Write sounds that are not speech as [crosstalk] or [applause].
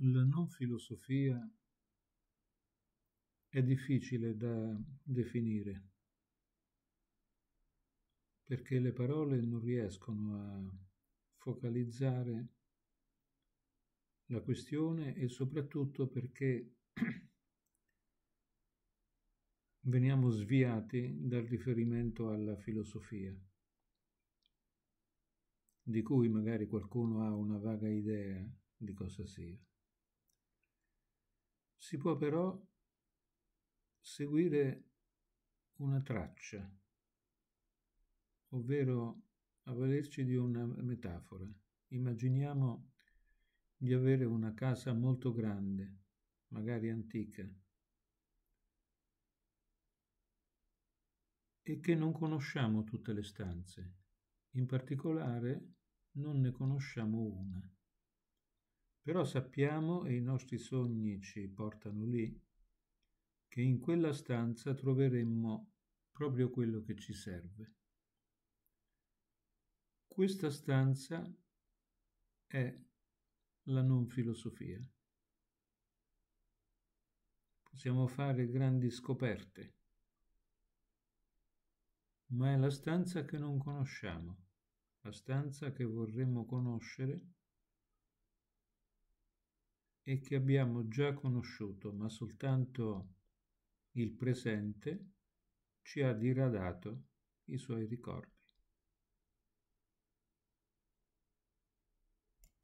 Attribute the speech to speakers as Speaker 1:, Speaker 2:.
Speaker 1: La non filosofia è difficile da definire perché le parole non riescono a focalizzare la questione e soprattutto perché [clears throat] veniamo sviati dal riferimento alla filosofia, di cui magari qualcuno ha una vaga idea di cosa sia. Si può però seguire una traccia, ovvero avvalerci di una metafora. Immaginiamo di avere una casa molto grande, magari antica, e che non conosciamo tutte le stanze, in particolare non ne conosciamo una. Però sappiamo, e i nostri sogni ci portano lì, che in quella stanza troveremmo proprio quello che ci serve. Questa stanza è la non filosofia. Possiamo fare grandi scoperte, ma è la stanza che non conosciamo, la stanza che vorremmo conoscere e che abbiamo già conosciuto, ma soltanto il presente ci ha diradato i suoi ricordi.